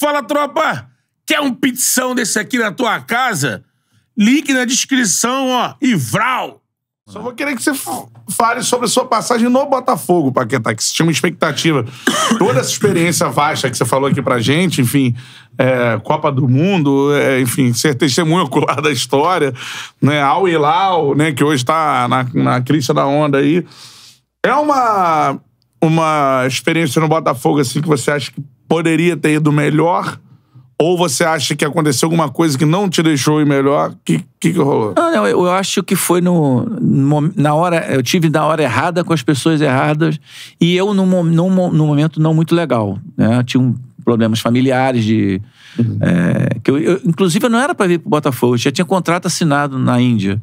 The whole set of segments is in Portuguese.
Fala, tropa! Quer um pizzão desse aqui na tua casa? Link na descrição, ó. E vral! Só vou querer que você fale sobre a sua passagem no Botafogo, Paquetá, que você tinha uma expectativa. Toda essa experiência vasta que você falou aqui pra gente, enfim, é, Copa do Mundo, é, enfim, ser testemunho ocular da história, né? Ao Ilau, né, que hoje tá na, na crista da onda aí. É uma, uma experiência no Botafogo, assim, que você acha que poderia ter ido melhor? Ou você acha que aconteceu alguma coisa que não te deixou ir melhor? O que, que, que, rolou? Não, não, eu, acho que foi no, no, na hora. Eu tive na hora errada com as pessoas erradas e eu num, num, num momento não muito legal. Né? tinha um, problemas familiares de. Uhum. É, que eu, eu, inclusive, eu não era para vir para o Botafogo, eu já tinha contrato assinado na Índia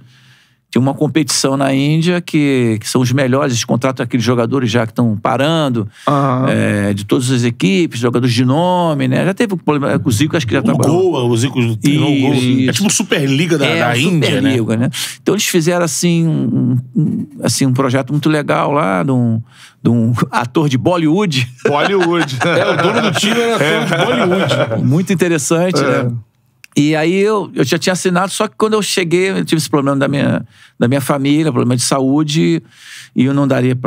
tem uma competição na Índia que, que são os melhores, eles contratam aqueles jogadores já que estão parando, uhum. é, de todas as equipes, jogadores de nome, né? Já teve um problema é, com o Zico, acho que já o trabalhou. Goa, o Zico treinou o Goa. É tipo Superliga da, é, da Índia, né? Superliga, né? né? Então eles fizeram, assim, um, um, assim, um projeto muito legal lá, de um, de um ator de Bollywood. Bollywood. é, o dono do time era é. ator de Bollywood. Muito interessante, é. né? E aí eu, eu já tinha assinado, só que quando eu cheguei, eu tive esse problema da minha, da minha família, problema de saúde, e eu não daria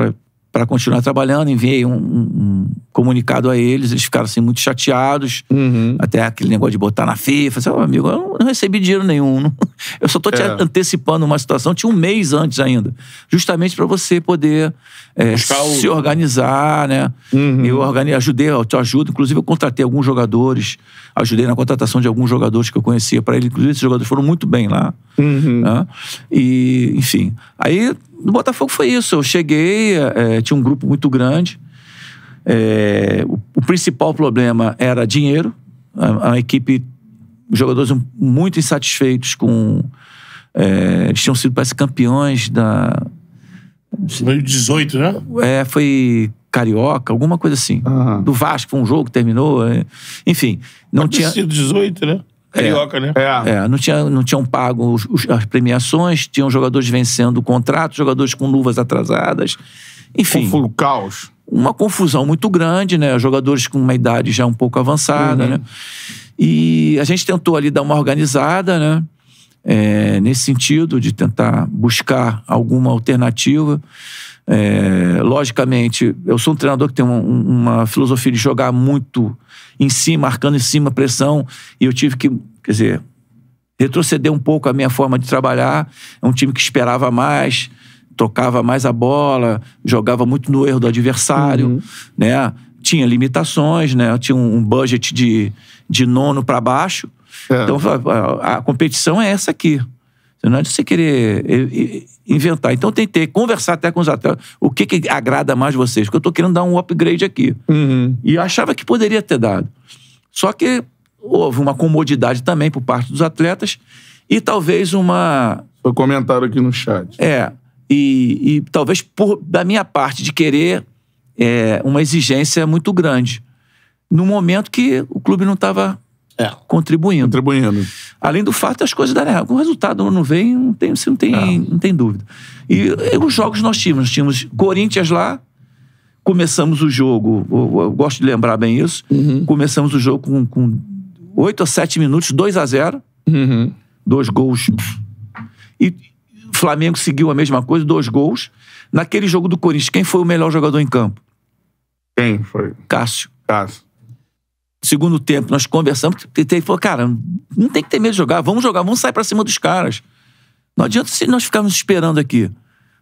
para continuar trabalhando. Enviei um, um, comunicado a eles, eles ficaram assim, muito chateados. Uhum. Até aquele negócio de botar na FIFA. sabe amigo, eu recebi dinheiro nenhum. Eu só estou te é. antecipando uma situação, tinha um mês antes ainda. Justamente para você poder é, se organizar, né? Uhum. Eu organi ajudei, eu te ajudo. Inclusive, eu contratei alguns jogadores, ajudei na contratação de alguns jogadores que eu conhecia para ele. Inclusive, esses jogadores foram muito bem lá. Uhum. Né? E, enfim. Aí, no Botafogo foi isso. Eu cheguei, é, tinha um grupo muito grande. É, o, o, principal problema era dinheiro. A, a equipe jogadores muito insatisfeitos com. É, eles tinham sido, parece, campeões da. 18, né? É, foi Carioca, alguma coisa assim. Uhum. Do Vasco, um jogo que terminou. É, enfim, não Pode tinha. 18, né? É. Carioca, né? é, né? É. não, tinha, não tinham pago os, os, as premiações, tinham jogadores vencendo o contrato, jogadores com luvas atrasadas. Enfim. Foi um caos uma confusão muito grande, né? jogadores com uma idade já um pouco avançada, uhum. né? E a gente tentou ali dar uma organizada, né? É, nesse sentido, de tentar buscar alguma alternativa. É, logicamente, eu sou um treinador que tem uma, uma, filosofia de jogar muito em cima, marcando em cima pressão, e eu tive que, quer dizer, retroceder um pouco a minha forma de trabalhar. É um time que esperava mais, trocava mais a bola, jogava muito no erro do adversário, uhum. né? Tinha limitações, né? Tinha um budget de, de nono para baixo. É. Então a, ah, a, competição é essa aqui. Não é de você querer inventar. Então tem que conversar até com os atletas. O que, que agrada mais vocês? Porque eu estou querendo dar um upgrade aqui. Uhum. E achava que poderia ter dado. Só que houve uma comodidade também por parte dos atletas e talvez uma. Foi comentário aqui no chat. É. E, e talvez por, da minha parte de querer é, uma exigência muito grande. No momento que o clube não estava é. contribuindo. Contribuindo. Além do fato as coisas darem errado. O resultado não vem, não tem, você não tem, é. não tem dúvida. E, e, os jogos nós tínhamos. Nós tínhamos Corinthians lá, começamos o jogo, eu, eu gosto de lembrar bem isso, uhum. começamos o jogo com, com 8 a 7 minutos, 2 a 0 uhum. Dois gols. E, Flamengo seguiu a mesma coisa, dois gols. Naquele jogo do Corinthians, quem foi o melhor jogador em campo? Quem foi? Cássio. Cássio. Segundo tempo, nós conversamos, ele falou, cara, não tem que ter medo de jogar, vamos jogar, vamos sair para cima dos caras. Não adianta se nós ficarmos esperando aqui.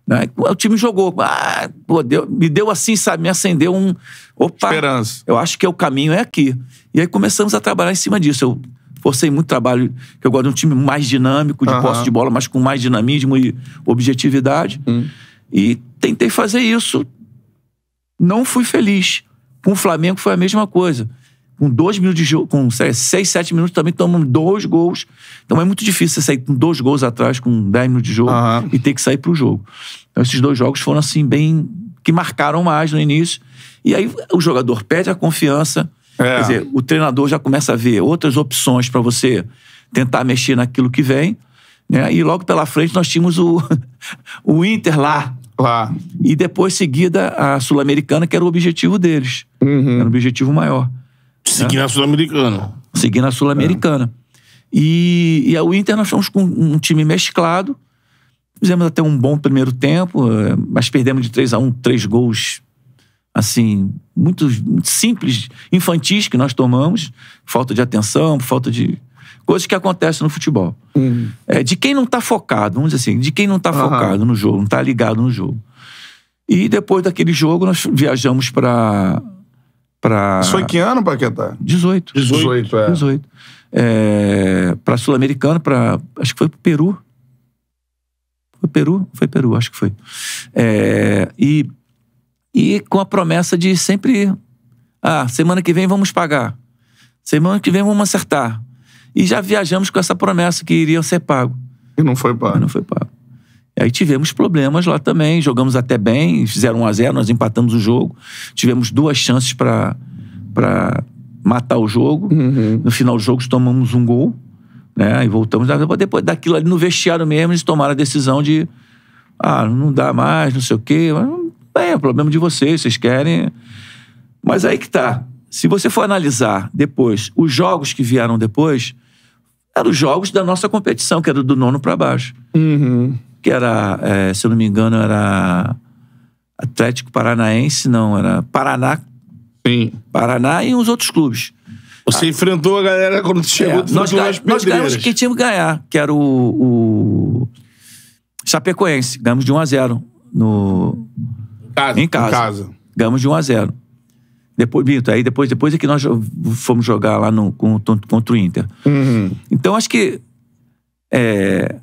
Né? O time jogou. Ah, pô, deu, me deu assim, sabe? Me acendeu um. Opa, Esperança. Eu acho que é o caminho é aqui. E aí começamos a trabalhar em cima disso. Eu forcei muito trabalho, que eu gosto de um time mais dinâmico, de uhum. posse de bola, mas com mais dinamismo e objetividade. Hum. E tentei fazer isso. Não fui feliz. Com o Flamengo foi a mesma coisa. Com dois minutos de jogo, com seis, sete minutos também tomamos dois gols. Então é muito difícil você sair com dois gols atrás, com dez minutos de jogo, uhum. e ter que sair para o jogo. Então esses dois jogos foram assim, bem. que marcaram mais no início. E aí o jogador perde a confiança, é. Quer dizer, o treinador já começa a ver outras opções para você tentar mexer naquilo que vem. Né? E logo pela frente nós tínhamos o, o Inter lá. Lá. E depois seguida a Sul-Americana, que era o objetivo deles. Uhum. Era o objetivo maior. Seguir né? Sul-Americana. Seguir na Sul-Americana. É. E, e o Inter nós fomos com um time mesclado. Fizemos até um bom primeiro tempo, eh, mas perdemos de 3 a 1 três gols assim, muito, muito simples, infantis que nós tomamos, falta de atenção, falta de coisas que acontecem no futebol. Uhum. É, de quem não está focado, vamos dizer assim, de quem não está uhum. focado no jogo, não está ligado no jogo. E depois daquele jogo, nós viajamos para. para foi que ano, Paquetá? 18. 18, 18 é. 18. É, para Sul-Americano, para. Acho que foi para o Peru. Foi Peru? Foi Peru, acho que foi. É, e e com a promessa de sempre. Ah, semana que vem vamos pagar. Semana que vem vamos acertar. E já viajamos com essa promessa que iria ser pago. E não foi pago. E não foi pago. E aí tivemos problemas lá também, jogamos até bem, fizeram 1 a 0 nós empatamos o jogo, tivemos duas chances para matar o jogo. Uhum. No final do jogo tomamos um gol, né? E voltamos ah, depois daquilo ali no vestiário mesmo, eles tomaram a decisão de ah, não dá mais, não sei o quê. Mas Bem, é problema de vocês, vocês querem. Mas aí que tá. Se você for analisar depois os jogos que vieram depois, eram os jogos da nossa competição, que era do nono para baixo. Uhum. Que era, é, se eu não me engano, era Atlético Paranaense, não, era Paraná. Sim. Paraná e uns outros clubes. Você ah, enfrentou a galera quando é, chegou é, nós, ganha, nós ganhamos que tínhamos que ganhar, que era o, o Chapecoense. Ganhamos de 1 a 0 no casa, em casa. Em casa. Ganhamos de 1 a 0. Depois, Vitor, aí depois, depois é que nós fomos jogar lá no, contra o Inter. Uhum. Então, acho que é,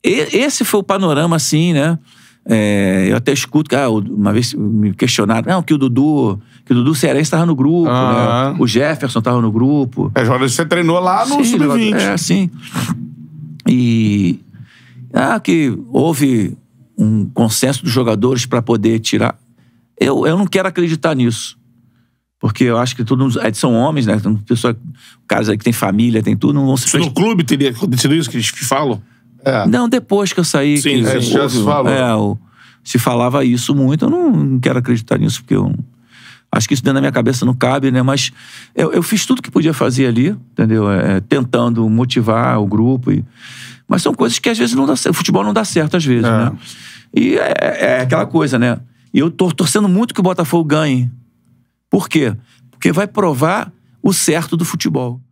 esse foi o panorama, assim, né? É, eu até escuto que ah, uma vez me questionaram, não, que o Dudu, que o Dudu Cearense estava no grupo, uhum. né? O Jefferson estava no grupo. É, Jorge, você treinou lá no Sub-20. É, sim. E ah, que houve um consenso dos jogadores para poder tirar. Eu, eu não quero acreditar nisso. Porque eu acho que todos é, são homens, né? Tem pessoa, caras aí que tem família, tem tudo, não vão se. no clube teria acontecido isso que eles falam? É. Não, depois que eu saí. Sim, que, é, já se falou. É, se falava isso muito, eu não, não quero acreditar nisso, porque eu. Acho que isso dentro da minha cabeça não cabe, né? Mas eu, eu fiz tudo que podia fazer ali, entendeu? É, tentando motivar o grupo e mas são coisas que às vezes não dá certo. O futebol não dá certo às vezes, é. né? E é, é, é, aquela coisa, né? E eu tô torcendo muito que o Botafogo ganhe. Por quê? Porque vai provar o certo do futebol.